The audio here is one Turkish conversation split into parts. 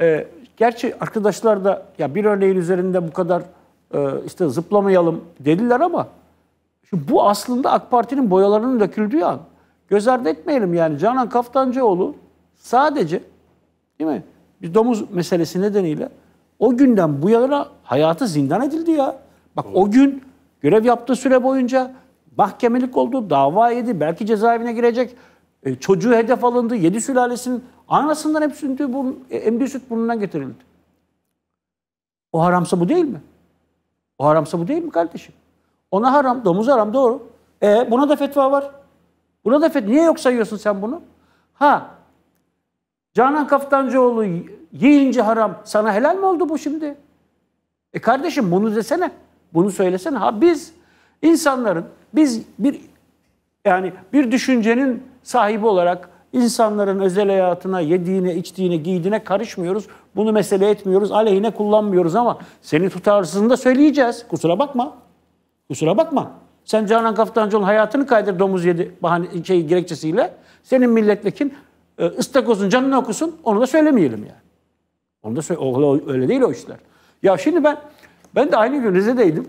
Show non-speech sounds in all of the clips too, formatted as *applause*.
E, gerçi arkadaşlar da ya bir örneğin üzerinde bu kadar e, işte zıplamayalım dediler ama şu bu aslında AK Parti'nin boyalarının döküldüğü an. Göz ardı etmeyelim yani Canan Kaftancıoğlu sadece değil mi? Bir domuz meselesi nedeniyle o günden bu yana hayatı zindan edildi ya. Bak Doğru. o gün görev yaptığı süre boyunca mahkemelik oldu, dava yedi, belki cezaevine girecek. E, çocuğu hedef alındı, yedi sülalesinin Anasından hepsini sündüğü burun, e, emdiği süt burnundan getirildi. O haramsa bu değil mi? O haramsa bu değil mi kardeşim? Ona haram, domuz haram doğru. E buna da fetva var. Buna da fetva. Niye yok sayıyorsun sen bunu? Ha Canan Kaftancıoğlu yiyince haram. Sana helal mi oldu bu şimdi? E kardeşim bunu desene. Bunu söylesene. Ha biz insanların biz bir yani bir düşüncenin sahibi olarak İnsanların özel hayatına, yediğine, içtiğine, giydiğine karışmıyoruz. Bunu mesele etmiyoruz, aleyhine kullanmıyoruz ama seni tutarsızını da söyleyeceğiz. Kusura bakma. Kusura bakma. Sen Canan Kaftancıoğlu'nun hayatını kaydır domuz yedi bahane, şey, gerekçesiyle. Senin milletvekilin e, ıstakozun canını okusun onu da söylemeyelim yani. Onu da söyle, öyle değil o işler. Ya şimdi ben ben de aynı gün Rize'deydim.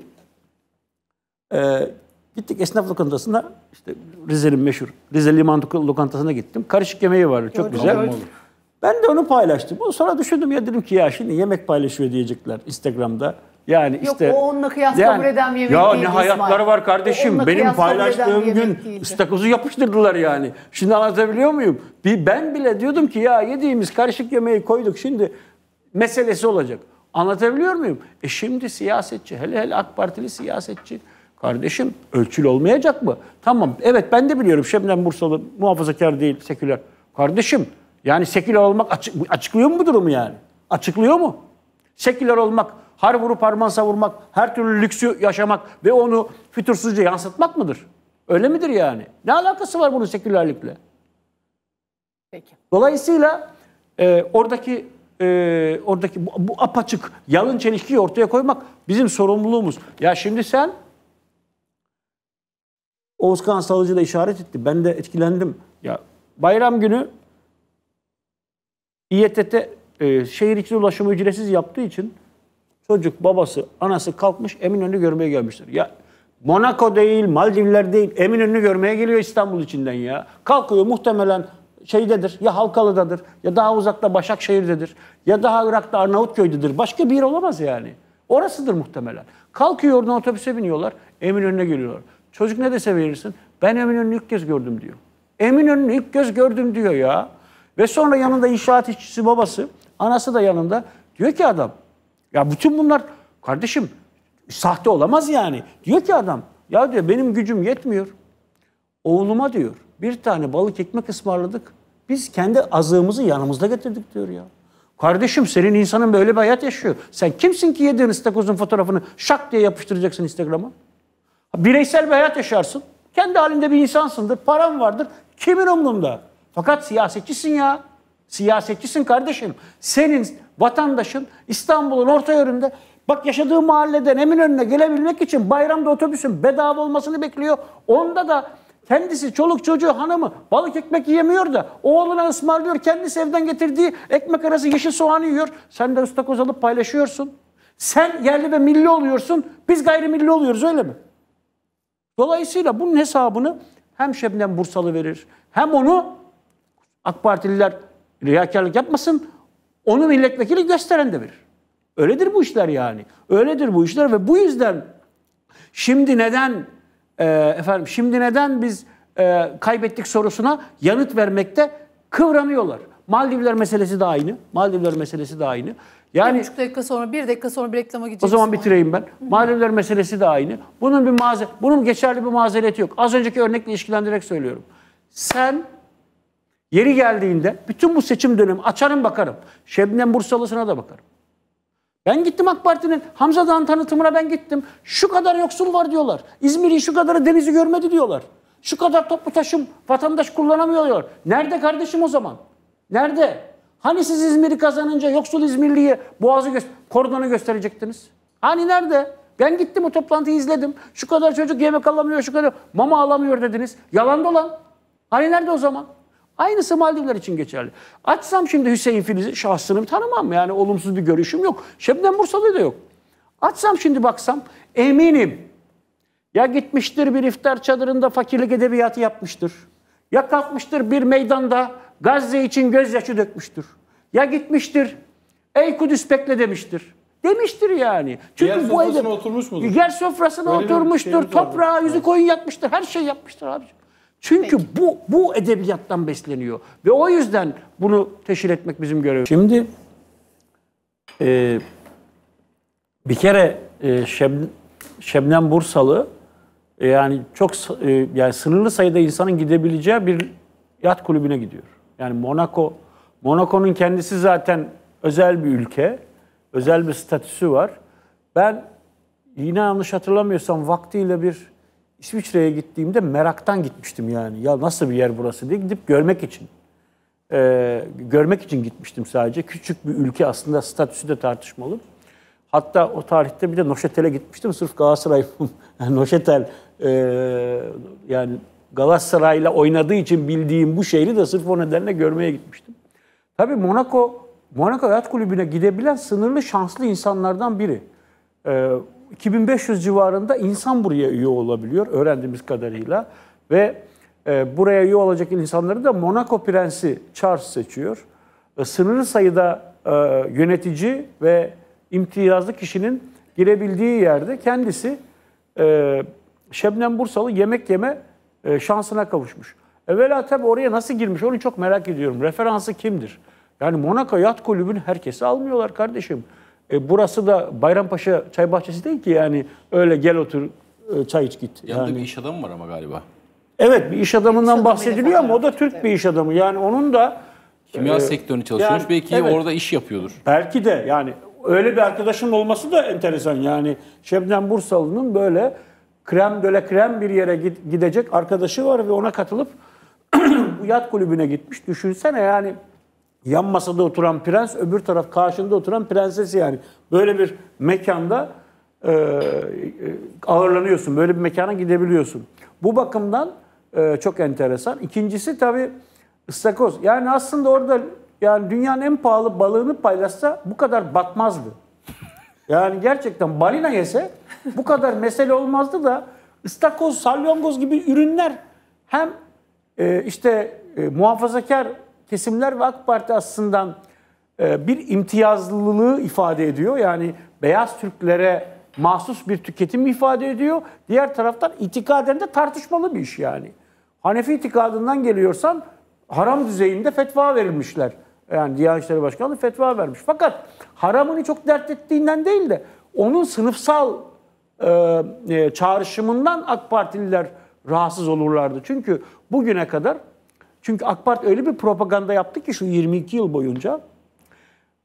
Ee, Gittik esnaf lokantasına işte Rize'nin meşhur Rize Liman lokantasına gittim. Karışık yemeği vardı çok Gördüm, güzel. Ben de onu paylaştım. Sonra düşündüm ya dedim ki ya şimdi yemek paylaşıyor diyecekler Instagram'da. Yani Yok, işte Yok, o onunla kıyas yani, kabul eden yemek Ya ne hayatları İsmail. var kardeşim. Benim paylaştığım gün ıstakozu yapıştırdılar yani. Şimdi anlatabiliyor muyum? Bir ben bile diyordum ki ya yediğimiz karışık yemeği koyduk şimdi meselesi olacak. Anlatabiliyor muyum? E şimdi siyasetçi hele hele AK Partili siyasetçi Kardeşim ölçülü olmayacak mı? Tamam evet ben de biliyorum Şebnem Bursalı muhafazakar değil seküler. Kardeşim yani seküler olmak açık, açıklıyor mu bu durumu yani? Açıklıyor mu? Seküler olmak, har vurup harman savurmak, her türlü lüksü yaşamak ve onu fütursuzca yansıtmak mıdır? Öyle midir yani? Ne alakası var bunun sekülerlikle? Peki. Dolayısıyla e, oradaki e, oradaki bu, bu apaçık yalın çelişkiyi ortaya koymak bizim sorumluluğumuz. Ya şimdi sen Oğuzkan Salıcı da işaret etti. Ben de etkilendim. Ya bayram günü İETT e, şehir içi ulaşımı ücretsiz yaptığı için çocuk, babası, anası kalkmış Eminönü görmeye gelmişler. Ya Monaco değil, Maldivler değil, Eminönü görmeye geliyor İstanbul içinden ya. Kalkıyor muhtemelen şeydedir, ya Halkalı'dadır, ya daha uzakta Başakşehir'dedir, ya daha Irak'ta Arnavutköy'dedir. Başka bir yer olamaz yani. Orasıdır muhtemelen. Kalkıyor oradan otobüse biniyorlar, Eminönü'ne geliyorlar. Çocuk ne dese verirsin. Ben Eminönü'nü ilk kez gördüm diyor. Eminönü'nü ilk göz gördüm diyor ya. Ve sonra yanında inşaat işçisi babası, anası da yanında. Diyor ki adam, ya bütün bunlar kardeşim sahte olamaz yani. Diyor ki adam, ya diyor benim gücüm yetmiyor. Oğluma diyor bir tane balık ekmek ısmarladık. Biz kendi azığımızı yanımızda getirdik diyor ya. Kardeşim senin insanın böyle bir hayat yaşıyor. Sen kimsin ki yediğin ıstakozun fotoğrafını şak diye yapıştıracaksın Instagram'a? Bireysel bir hayat yaşarsın. Kendi halinde bir insansındır. Paran vardır. Kimin umrunda? Fakat siyasetçisin ya. Siyasetçisin kardeşim. Senin vatandaşın İstanbul'un orta yerinde bak yaşadığı mahalleden emin önüne gelebilmek için bayramda otobüsün bedava olmasını bekliyor. Onda da kendisi çoluk çocuğu hanımı balık ekmek yiyemiyor da oğluna ısmarlıyor. Kendisi evden getirdiği ekmek arası yeşil soğanı yiyor. Sen de ıstakoz alıp paylaşıyorsun. Sen yerli ve milli oluyorsun. Biz gayrimilli oluyoruz öyle mi? Dolayısıyla bunun hesabını hem Şebnem Bursalı verir hem onu AK Partililer riyakarlık yapmasın onu milletvekili gösteren de verir. Öyledir bu işler yani. Öyledir bu işler ve bu yüzden şimdi neden e, efendim şimdi neden biz e, kaybettik sorusuna yanıt vermekte kıvranıyorlar. Maldivler meselesi de aynı. Maldivler meselesi de aynı. Yani, bir dakika sonra, bir dakika sonra bir reklama gideceğiz. O zaman bitireyim ben. Malevler meselesi de aynı. Bunun bir maze, bunun geçerli bir mazereti yok. Az önceki örnekle ilişkilendirerek söylüyorum. Sen yeri geldiğinde bütün bu seçim dönemi açarım bakarım. Şebnem Bursalısına da bakarım. Ben gittim AK Parti'nin Hamza Dağ'ın tanıtımına ben gittim. Şu kadar yoksul var diyorlar. İzmir'in şu kadarı denizi görmedi diyorlar. Şu kadar toplu taşım vatandaş kullanamıyor diyorlar. Nerede kardeşim o zaman? Nerede? Hani siz İzmir'i kazanınca yoksul İzmirliyi boğazı gö kordonu gösterecektiniz? Hani nerede? Ben gittim o toplantıyı izledim. Şu kadar çocuk yemek alamıyor, şu kadar mama alamıyor dediniz. Yalan dolan. Hani nerede o zaman? Aynısı Maldivler için geçerli. Açsam şimdi Hüseyin Filiz'i şahsını tanımam. Yani olumsuz bir görüşüm yok. Şebnem Bursalı da yok. Açsam şimdi baksam eminim ya gitmiştir bir iftar çadırında fakirlik edebiyatı yapmıştır. Ya kalkmıştır bir meydanda Gazze için gözyaşı dökmüştür. Ya gitmiştir. Ey Kudüs bekle demiştir. Demiştir yani. Çünkü yer bu evde oturmuş mudur? Yer sofrasına Öyle oturmuştur. Toprağa vardır. yüzü koyun yatmıştır. Her şey yapmıştır abiciğim. Çünkü Peki. bu bu edebiyattan besleniyor ve o yüzden bunu teşhir etmek bizim görevimiz. Şimdi e, bir kere e, Şeb, Şebnem Bursalı e, yani çok e, yani sınırlı sayıda insanın gidebileceği bir yat kulübüne gidiyor. Yani Monaco, Monaco'nun kendisi zaten özel bir ülke, özel bir statüsü var. Ben yine yanlış hatırlamıyorsam vaktiyle bir İsviçre'ye gittiğimde meraktan gitmiştim yani. Ya nasıl bir yer burası diye gidip görmek için. Ee, görmek için gitmiştim sadece. Küçük bir ülke aslında statüsü de tartışmalı. Hatta o tarihte bir de Noşetel'e gitmiştim. Sırf Galatasaray *laughs* Noşetel e, ee, yani Galatasaray'la oynadığı için bildiğim bu şehri de sırf o nedenle görmeye gitmiştim. Tabii Monaco, Monaco Yat Kulübü'ne gidebilen sınırlı şanslı insanlardan biri. Ee, 2500 civarında insan buraya üye olabiliyor öğrendiğimiz kadarıyla. Ve e, buraya üye olacak insanları da Monaco Prensi Charles seçiyor. E, sınırlı sayıda e, yönetici ve imtiyazlı kişinin girebildiği yerde kendisi e, Şebnem Bursalı yemek yeme e, şansına kavuşmuş. Evvela tabii oraya nasıl girmiş onu çok merak ediyorum. Referansı kimdir? Yani Monaco Yat Kulübü'nü herkesi almıyorlar kardeşim. E, burası da Bayrampaşa çay bahçesi değil ki yani öyle gel otur e, çay iç git. Yanında yani. bir iş adamı var ama galiba. Evet bir iş adamından iş bahsediliyor ama o da Türk evet. bir iş adamı. Yani onun da kimya e, sektörünü çalışıyormuş. Yani, belki evet. orada iş yapıyordur. Belki de yani öyle bir arkadaşın olması da enteresan. Yani Şebnem Bursalı'nın böyle krem döle krem bir yere gidecek arkadaşı var ve ona katılıp *clears throat* bu yat kulübüne gitmiş. Düşünsene yani yan masada oturan prens öbür taraf karşında oturan prensesi yani. Böyle bir mekanda e, e, ağırlanıyorsun. Böyle bir mekana gidebiliyorsun. Bu bakımdan e, çok enteresan. İkincisi tabii ıstakoz. Yani aslında orada yani dünyanın en pahalı balığını paylaşsa bu kadar batmazdı. Yani gerçekten balina yese bu kadar mesele olmazdı da ıstakoz, salyangoz gibi ürünler hem e, işte e, muhafazakar kesimler ve AK Parti aslında e, bir imtiyazlılığı ifade ediyor. Yani beyaz Türklere mahsus bir tüketim ifade ediyor. Diğer taraftan itikaden de tartışmalı bir iş yani. Hanefi itikadından geliyorsan haram düzeyinde fetva verilmişler. Yani Diyanet İşleri Başkanlığı fetva vermiş. Fakat haramını çok dert ettiğinden değil de onun sınıfsal ee, e, çağrışımından AK Partililer rahatsız olurlardı. Çünkü bugüne kadar çünkü AK Parti öyle bir propaganda yaptı ki şu 22 yıl boyunca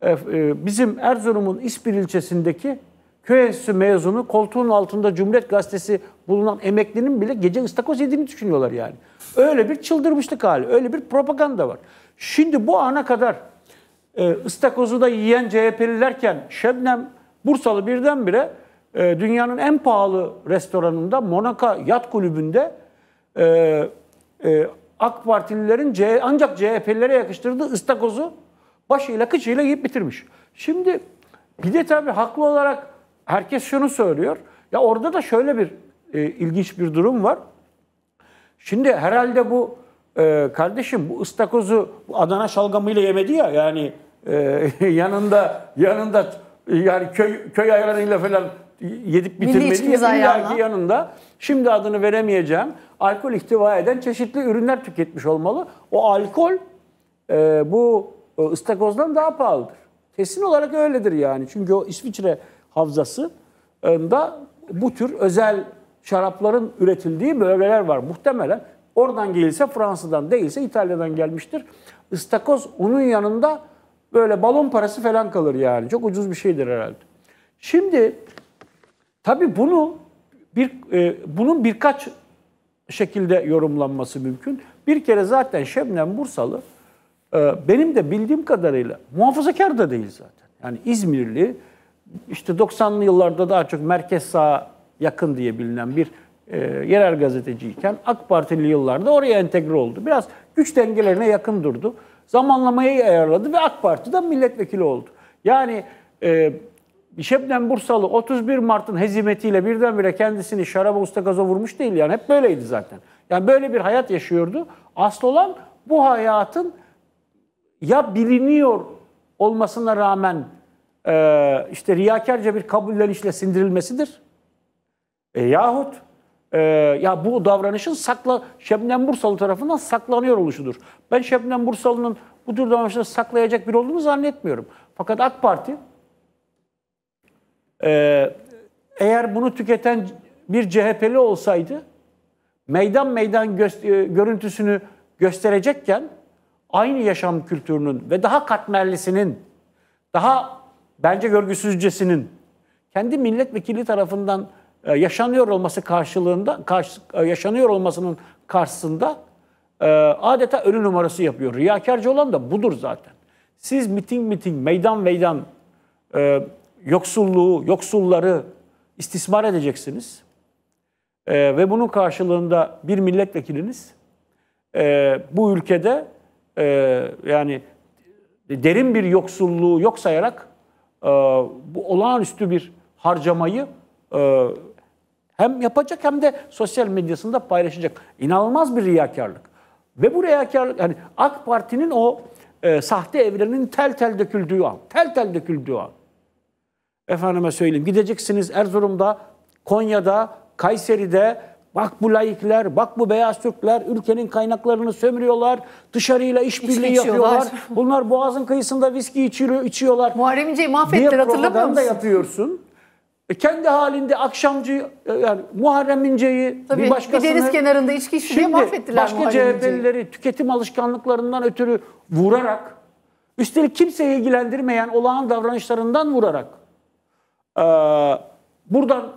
e, e, bizim Erzurum'un İspir ilçesindeki köy enstitüsü mezunu koltuğun altında Cumhuriyet Gazetesi bulunan emeklinin bile gece ıstakoz yediğini düşünüyorlar yani. Öyle bir çıldırmışlık hali, öyle bir propaganda var. Şimdi bu ana kadar e, ıstakozu da yiyen CHP'lilerken Şebnem Bursalı birdenbire e, dünyanın en pahalı restoranında Monaco Yat Kulübü'nde e, e, AK Partililerin ancak CHP'lilere yakıştırdığı ıstakozu başıyla kıçıyla yiyip bitirmiş. Şimdi bir de tabii haklı olarak herkes şunu söylüyor. Ya orada da şöyle bir e, ilginç bir durum var. Şimdi herhalde bu e, kardeşim bu ıstakozu bu Adana şalgamıyla yemedi ya yani e, *laughs* yanında yanında yani köy köy ayranıyla falan yedip bitirmediği illaki yanında. Şimdi adını veremeyeceğim. Alkol ihtiva eden çeşitli ürünler tüketmiş olmalı. O alkol e, bu e, ıstakozdan daha pahalıdır. Kesin olarak öyledir yani. Çünkü o İsviçre havzasında bu tür özel şarapların üretildiği bölgeler var. Muhtemelen oradan gelirse Fransa'dan değilse İtalya'dan gelmiştir. Istakoz onun yanında böyle balon parası falan kalır yani. Çok ucuz bir şeydir herhalde. Şimdi Tabii bunu bir e, bunun birkaç şekilde yorumlanması mümkün. Bir kere zaten Şebnem Bursalı e, benim de bildiğim kadarıyla muhafazakar da değil zaten. Yani İzmirli işte 90'lı yıllarda daha çok merkez sağa yakın diye bilinen bir e, yerel gazeteciyken AK Partili yıllarda oraya entegre oldu. Biraz güç dengelerine yakın durdu. Zamanlamayı ayarladı ve AK Parti'den milletvekili oldu. Yani e, Şebnem Bursalı 31 Mart'ın hezimetiyle birdenbire kendisini şaraba ustakaza vurmuş değil yani. Hep böyleydi zaten. Yani böyle bir hayat yaşıyordu. Asıl olan bu hayatın ya biliniyor olmasına rağmen e, işte riyakarca bir kabullenişle sindirilmesidir. E, yahut e, ya bu davranışın sakla Şebnem Bursalı tarafından saklanıyor oluşudur. Ben Şebnem Bursalı'nın bu tür davranışları saklayacak bir olduğunu zannetmiyorum. Fakat AK Parti ee, eğer bunu tüketen bir CHP'li olsaydı meydan meydan gö- e, görüntüsünü gösterecekken aynı yaşam kültürünün ve daha katmerlisinin, daha bence görgüsüzcesinin kendi milletvekili tarafından e, yaşanıyor olması karşılığında karşı, e, yaşanıyor olmasının karşısında e, adeta ölü numarası yapıyor. Riyakarcı olan da budur zaten. Siz miting miting, meydan meydan e, yoksulluğu, yoksulları istismar edeceksiniz. E, ve bunun karşılığında bir milletvekiliniz e, bu ülkede e, yani derin bir yoksulluğu yok sayarak e, bu olağanüstü bir harcamayı e, hem yapacak hem de sosyal medyasında paylaşacak. İnanılmaz bir riyakarlık. Ve bu riyakarlık yani AK Parti'nin o e, sahte evrenin tel tel döküldüğü an, tel tel döküldüğü an. Efendime söyleyeyim gideceksiniz Erzurum'da, Konya'da, Kayseri'de bak bu laikler, bak bu beyaz Türkler ülkenin kaynaklarını sömürüyorlar. Dışarıyla işbirliği yapıyorlar. Bunlar boğazın kıyısında viski içiyor, içiyorlar. Muharrem İnce'yi mahvettiler hatırlamıyor musun? yapıyorsun. E kendi halinde akşamcı e, yani Muharrem İnce'yi bir başkasını... Bir deniz kenarında içki içti mahvettiler başka CHP'lileri tüketim alışkanlıklarından ötürü vurarak, üstelik kimseyi ilgilendirmeyen olağan davranışlarından vurarak ee, buradan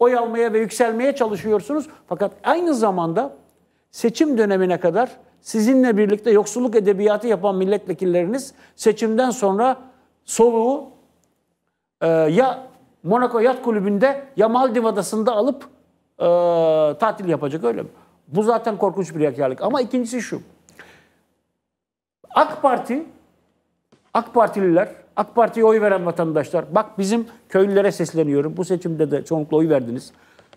oy almaya ve yükselmeye çalışıyorsunuz. Fakat aynı zamanda seçim dönemine kadar sizinle birlikte yoksulluk edebiyatı yapan milletvekilleriniz seçimden sonra soluğu e, ya Monaco Yat Kulübü'nde ya Maldiv Adası'nda alıp e, tatil yapacak öyle mi? Bu zaten korkunç bir yakarlık. Ama ikincisi şu. AK Parti, AK Partililer AK Parti'ye oy veren vatandaşlar, bak bizim köylülere sesleniyorum. Bu seçimde de çoğunlukla oy verdiniz.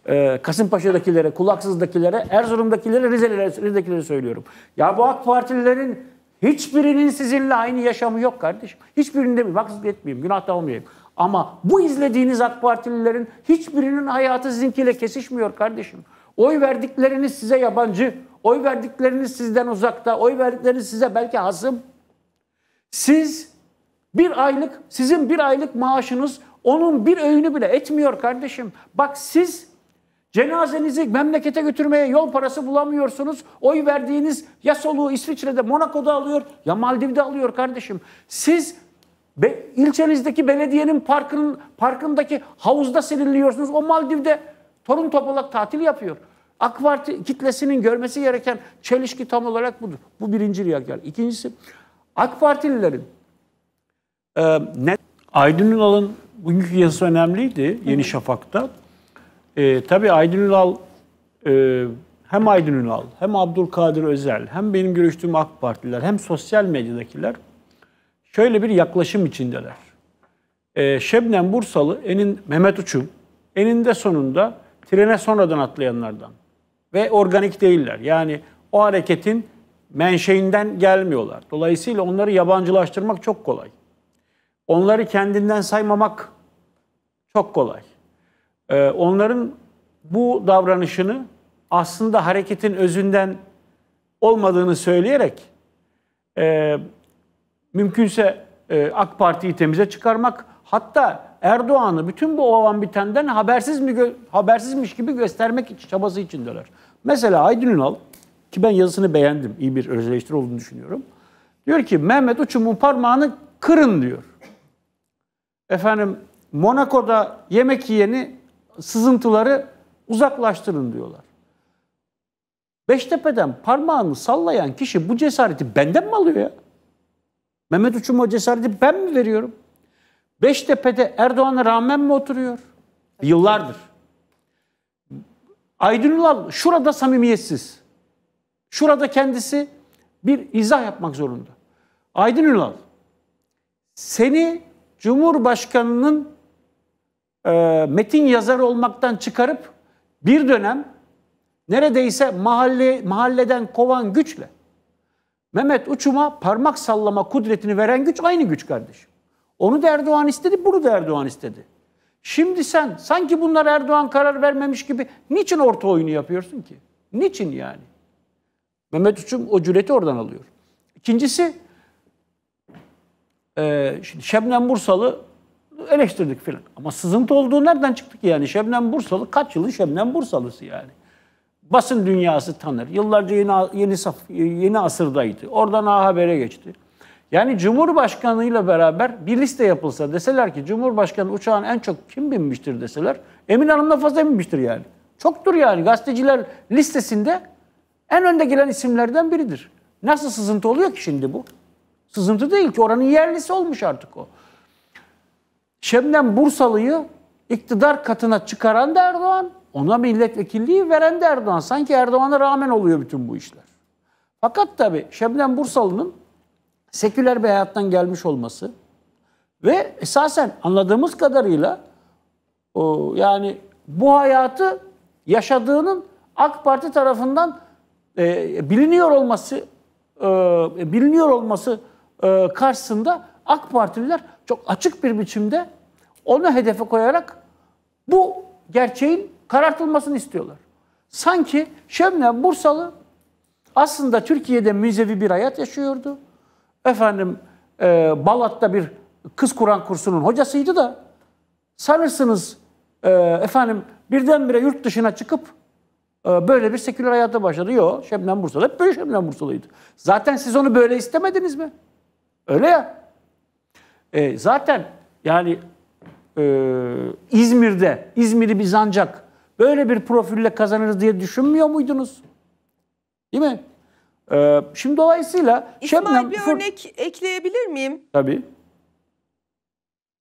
Ee, Kasımpaşa'dakilere, Kulaksız'dakilere, Erzurum'dakilere, Rize'dekilere söylüyorum. Ya bu AK Partililerin hiçbirinin sizinle aynı yaşamı yok kardeşim. Hiçbirinde mi? haksızlık etmeyeyim, günah da olmayayım. Ama bu izlediğiniz AK Partililerin hiçbirinin hayatı sizinkiyle kesişmiyor kardeşim. Oy verdikleriniz size yabancı, oy verdikleriniz sizden uzakta, oy verdikleriniz size belki hasım. Siz bir aylık, sizin bir aylık maaşınız onun bir öğünü bile etmiyor kardeşim. Bak siz cenazenizi memlekete götürmeye yol parası bulamıyorsunuz. Oy verdiğiniz ya soluğu İsviçre'de, Monaco'da alıyor ya Maldiv'de alıyor kardeşim. Siz be, ilçenizdeki belediyenin parkının parkındaki havuzda serinliyorsunuz. O Maldiv'de torun topalak tatil yapıyor. AK Parti kitlesinin görmesi gereken çelişki tam olarak budur. Bu birinci riyakar. İkincisi AK Partililerin ee, ne? Aydın Ünal'ın bugünkü yazısı önemliydi Yeni Hı. Şafak'ta. Ee, tabii Aydın Ünal e, hem Aydın Ünal hem Abdülkadir Özel hem benim görüştüğüm AK Partililer hem sosyal medyadakiler şöyle bir yaklaşım içindeler. Ee, Şebnem Bursalı, enin Mehmet Uçum eninde sonunda trene sonradan atlayanlardan ve organik değiller. Yani o hareketin menşeinden gelmiyorlar. Dolayısıyla onları yabancılaştırmak çok kolay. Onları kendinden saymamak çok kolay. Ee, onların bu davranışını aslında hareketin özünden olmadığını söyleyerek e, mümkünse e, AK Parti'yi temize çıkarmak hatta Erdoğan'ı bütün bu olan bitenden habersiz mi habersizmiş gibi göstermek için çabası içindeler. Mesela Aydın Ünal ki ben yazısını beğendim. iyi bir özeleştiri olduğunu düşünüyorum. Diyor ki Mehmet Uçum'un parmağını kırın diyor efendim Monaco'da yemek yiyeni sızıntıları uzaklaştırın diyorlar. Beştepe'den parmağını sallayan kişi bu cesareti benden mi alıyor ya? Mehmet Uçum'a o cesareti ben mi veriyorum? Beştepe'de Erdoğan'a rağmen mi oturuyor? Yıllardır. Aydın Ulan şurada samimiyetsiz. Şurada kendisi bir izah yapmak zorunda. Aydın Ulan seni Cumhurbaşkanı'nın e, metin yazarı olmaktan çıkarıp bir dönem neredeyse mahalle mahalleden kovan güçle Mehmet Uçum'a parmak sallama kudretini veren güç aynı güç kardeşim. Onu da Erdoğan istedi, bunu da Erdoğan istedi. Şimdi sen sanki bunlar Erdoğan karar vermemiş gibi niçin orta oyunu yapıyorsun ki? Niçin yani? Mehmet Uçum o cüreti oradan alıyor. İkincisi ee, şimdi Şebnem Bursalı eleştirdik filan. Ama sızıntı olduğu nereden çıktı ki yani? Şebnem Bursalı kaç yılın Şebnem Bursalısı yani. Basın dünyası tanır. Yıllarca yeni, yeni, saf, yeni asırdaydı. Oradan A Haber'e geçti. Yani Cumhurbaşkanıyla beraber bir liste yapılsa deseler ki Cumhurbaşkanı uçağın en çok kim binmiştir deseler Emin Hanım'la fazla binmiştir yani. Çoktur yani gazeteciler listesinde en önde gelen isimlerden biridir. Nasıl sızıntı oluyor ki şimdi bu? Sızıntı değil ki oranın yerlisi olmuş artık o. Şebnem Bursalı'yı iktidar katına çıkaran da Erdoğan, ona milletvekilliği veren de Erdoğan. Sanki Erdoğan'a rağmen oluyor bütün bu işler. Fakat tabii Şebnem Bursalı'nın seküler bir hayattan gelmiş olması ve esasen anladığımız kadarıyla o, yani bu hayatı yaşadığının AK Parti tarafından e, biliniyor olması e, biliniyor olması e, karşısında AK Partililer çok açık bir biçimde onu hedefe koyarak bu gerçeğin karartılmasını istiyorlar. Sanki Şebnem Bursalı aslında Türkiye'de müzevi bir hayat yaşıyordu. Efendim e, Balat'ta bir kız Kur'an kursunun hocasıydı da sanırsınız e, efendim birdenbire yurt dışına çıkıp e, böyle bir seküler hayata başladı. Yok Şebnem Bursalı hep böyle Şebnem Bursalıydı. Zaten siz onu böyle istemediniz mi? Öyle ya. E, zaten yani e, İzmir'de, İzmir'i biz ancak böyle bir profille kazanırız diye düşünmüyor muydunuz? Değil mi? E, şimdi dolayısıyla... İsmail Şebnem, bir örnek ekleyebilir miyim? Tabii.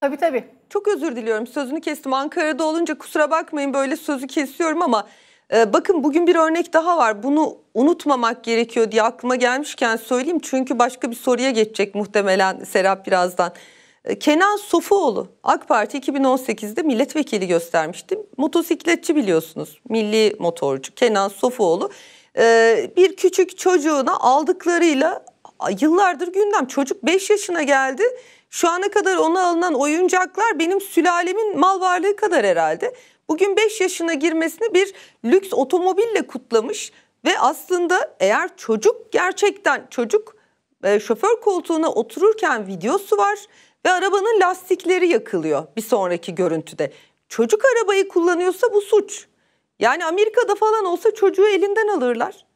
Tabii tabii. Çok özür diliyorum sözünü kestim. Ankara'da olunca kusura bakmayın böyle sözü kesiyorum ama ee, bakın bugün bir örnek daha var. Bunu unutmamak gerekiyor diye aklıma gelmişken söyleyeyim. Çünkü başka bir soruya geçecek muhtemelen Serap birazdan. Ee, Kenan Sofuoğlu AK Parti 2018'de milletvekili göstermişti. Motosikletçi biliyorsunuz. Milli motorcu Kenan Sofuoğlu. Ee, bir küçük çocuğuna aldıklarıyla yıllardır gündem. Çocuk 5 yaşına geldi. Şu ana kadar ona alınan oyuncaklar benim sülalemin mal varlığı kadar herhalde bugün 5 yaşına girmesini bir lüks otomobille kutlamış ve aslında eğer çocuk gerçekten çocuk e, şoför koltuğuna otururken videosu var ve arabanın lastikleri yakılıyor bir sonraki görüntüde. Çocuk arabayı kullanıyorsa bu suç. Yani Amerika'da falan olsa çocuğu elinden alırlar.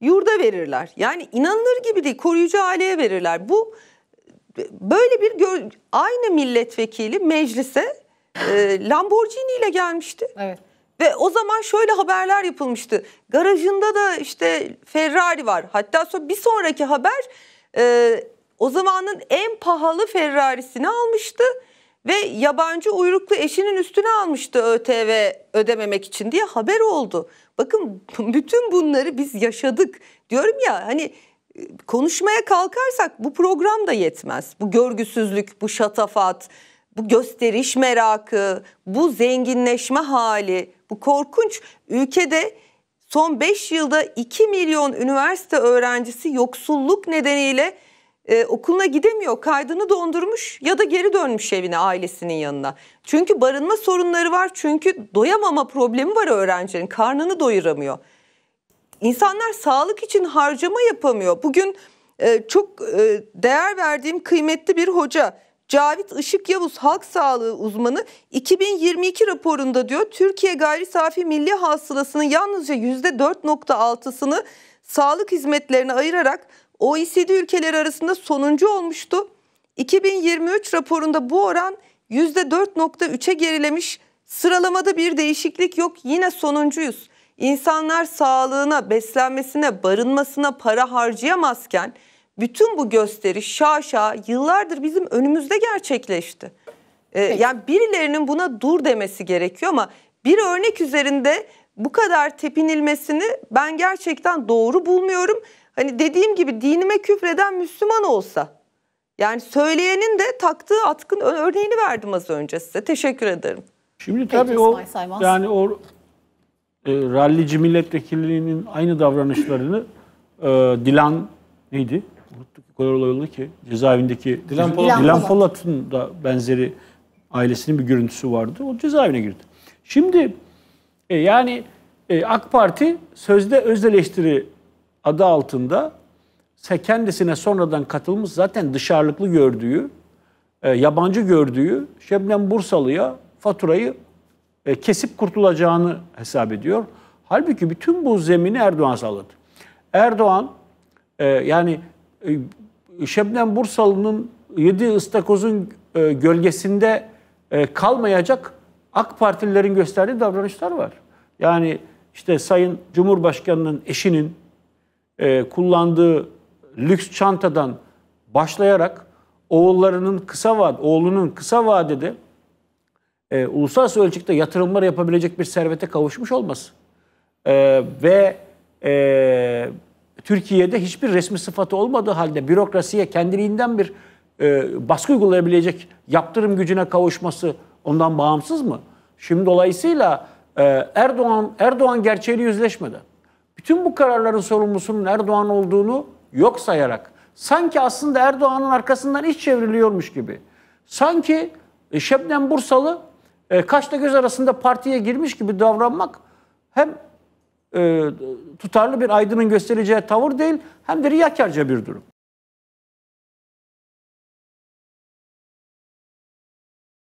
Yurda verirler. Yani inanılır gibi değil. Koruyucu aileye verirler. Bu e, böyle bir aynı milletvekili meclise ee, Lamborghini ile gelmişti. Evet. Ve o zaman şöyle haberler yapılmıştı. Garajında da işte Ferrari var. Hatta sonra bir sonraki haber e, o zamanın en pahalı Ferrarisini almıştı ve yabancı uyruklu eşinin üstüne almıştı ÖTV ödememek için diye haber oldu. Bakın *laughs* bütün bunları biz yaşadık. Diyorum ya hani e, konuşmaya kalkarsak bu program da yetmez. Bu görgüsüzlük, bu şatafat, bu gösteriş merakı, bu zenginleşme hali, bu korkunç ülkede son 5 yılda 2 milyon üniversite öğrencisi yoksulluk nedeniyle e, okuluna gidemiyor. Kaydını dondurmuş ya da geri dönmüş evine ailesinin yanına. Çünkü barınma sorunları var. Çünkü doyamama problemi var öğrencinin. Karnını doyuramıyor. İnsanlar sağlık için harcama yapamıyor. Bugün e, çok e, değer verdiğim kıymetli bir hoca Cavit Işık Yavuz halk sağlığı uzmanı 2022 raporunda diyor Türkiye gayri safi milli hasılasının yalnızca %4.6'sını sağlık hizmetlerine ayırarak OECD ülkeleri arasında sonuncu olmuştu. 2023 raporunda bu oran %4.3'e gerilemiş. Sıralamada bir değişiklik yok. Yine sonuncuyuz. İnsanlar sağlığına, beslenmesine, barınmasına para harcayamazken bütün bu gösteri şaşa yıllardır bizim önümüzde gerçekleşti. Ee, yani birilerinin buna dur demesi gerekiyor ama bir örnek üzerinde bu kadar tepinilmesini ben gerçekten doğru bulmuyorum. Hani dediğim gibi dinime küfreden Müslüman olsa. Yani söyleyenin de taktığı atkın örneğini verdim az önce size. Teşekkür ederim. Şimdi tabii Peki, o saymaz. yani o e, rallici milletvekilliğinin aynı davranışlarını e, Dilan neydi? kadar olaylı ki cezaevindeki Dilan Polat. Dilan Polat'ın da benzeri ailesinin bir görüntüsü vardı. O cezaevine girdi. Şimdi e, yani e, AK Parti sözde öz eleştiri adı altında kendisine sonradan katılmış zaten dışarılıklı gördüğü, e, yabancı gördüğü Şebnem Bursalı'ya faturayı e, kesip kurtulacağını hesap ediyor. Halbuki bütün bu zemini Erdoğan sağladı. Erdoğan e, yani e, Şebnem Bursalı'nın yedi ıstakozun e, gölgesinde e, kalmayacak AK Partililerin gösterdiği davranışlar var. Yani işte Sayın Cumhurbaşkanı'nın eşinin e, kullandığı lüks çantadan başlayarak oğullarının kısa vade, oğlunun kısa vadede e, uluslararası ölçekte yatırımlar yapabilecek bir servete kavuşmuş olması e, ve e, Türkiye'de hiçbir resmi sıfatı olmadığı halde bürokrasiye kendiliğinden bir e, baskı uygulayabilecek yaptırım gücüne kavuşması ondan bağımsız mı? Şimdi dolayısıyla e, Erdoğan Erdoğan gerçeğiyle yüzleşmedi. bütün bu kararların sorumlusunun Erdoğan olduğunu yok sayarak sanki aslında Erdoğan'ın arkasından iş çevriliyormuş gibi. Sanki e, Şebnem Bursalı e, kaşla göz arasında partiye girmiş gibi davranmak hem e, tutarlı bir aydının göstereceği tavır değil hem de riyakarca bir durum.